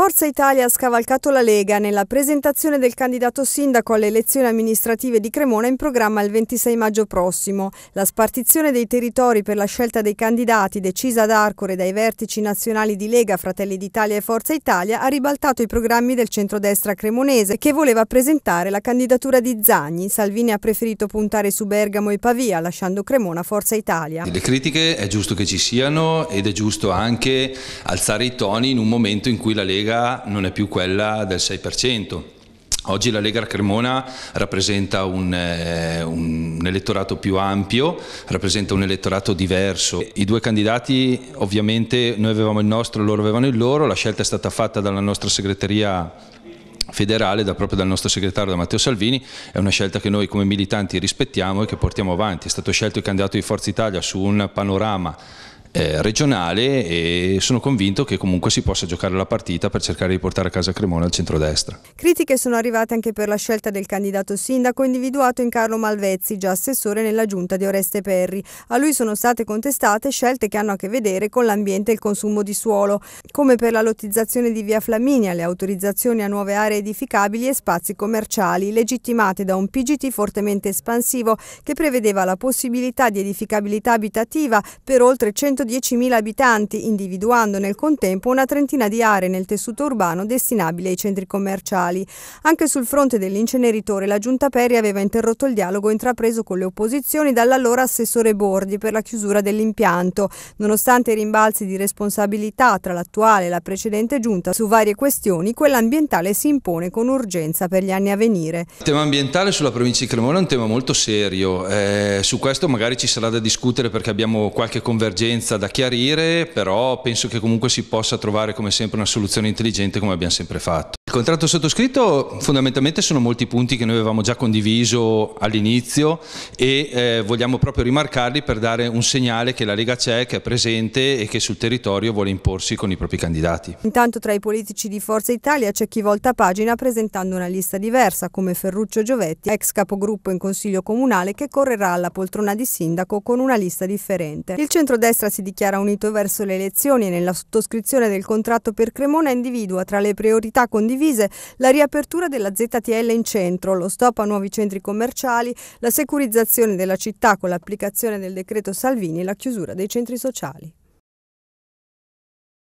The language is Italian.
Forza Italia ha scavalcato la Lega nella presentazione del candidato sindaco alle elezioni amministrative di Cremona in programma il 26 maggio prossimo. La spartizione dei territori per la scelta dei candidati decisa ad Arcore dai vertici nazionali di Lega, Fratelli d'Italia e Forza Italia ha ribaltato i programmi del centrodestra cremonese che voleva presentare la candidatura di Zagni. Salvini ha preferito puntare su Bergamo e Pavia lasciando Cremona Forza Italia. Le critiche è giusto che ci siano ed è giusto anche alzare i toni in un momento in cui la Lega Lega non è più quella del 6%. Oggi la Lega Cremona rappresenta un, eh, un, elettorato più ampio, rappresenta un elettorato diverso. I due candidati ovviamente noi avevamo il nostro, loro avevano il loro, la scelta è stata fatta dalla nostra segreteria federale da, proprio dal nostro segretario da Matteo Salvini, è una scelta che noi come militanti rispettiamo e che portiamo avanti. È stato scelto il candidato di Forza Italia su un panorama eh, regionale e sono convinto che comunque si possa giocare la partita per cercare di portare a casa Cremona al centrodestra. Critiche sono arrivate anche per la scelta del candidato sindaco individuato in Carlo Malvezzi, già assessore nella giunta di Oreste Perri. A lui sono state contestate scelte che hanno a che vedere con l'ambiente e il consumo di suolo, come per la lottizzazione di via Flaminia, le autorizzazioni a nuove aree edificabili e spazi commerciali, legittimate da un PGT fortemente espansivo che prevedeva la possibilità di edificabilità abitativa per oltre 110 10.000 abitanti, individuando nel contempo una trentina di aree nel tessuto urbano destinabili ai centri commerciali. Anche sul fronte dell'inceneritore la Giunta Peri aveva interrotto il dialogo intrapreso con le opposizioni dall'allora assessore Bordi per la chiusura dell'impianto, nonostante i rimbalzi di responsabilità tra l'attuale e la precedente giunta su varie questioni, quella ambientale si impone con urgenza per gli anni a venire. Il tema ambientale sulla provincia di Cremona è un tema molto serio, eh, su questo magari ci sarà da discutere perché abbiamo qualche convergenza sicurezza da chiarire, però penso che comunque si possa trovare come sempre una soluzione intelligente come abbiamo sempre fatto. Il contratto sottoscritto fondamentalmente sono molti punti che noi avevamo già condiviso all'inizio e eh, vogliamo proprio rimarcarli per dare un segnale che la Lega c'è, che è presente e che sul territorio vuole imporsi con i propri candidati. Intanto tra i politici di Forza Italia c'è chi volta pagina presentando una lista diversa come Ferruccio Giovetti, ex capogruppo in consiglio comunale che correrà alla poltrona di sindaco con una lista differente. Il centrodestra si dichiara unito verso le elezioni e nella sottoscrizione del contratto per Cremona individua tra le priorità condivise condivise, la riapertura della ZTL in centro, lo stop a nuovi centri commerciali, la securizzazione della città con l'applicazione del decreto Salvini e la chiusura dei centri sociali.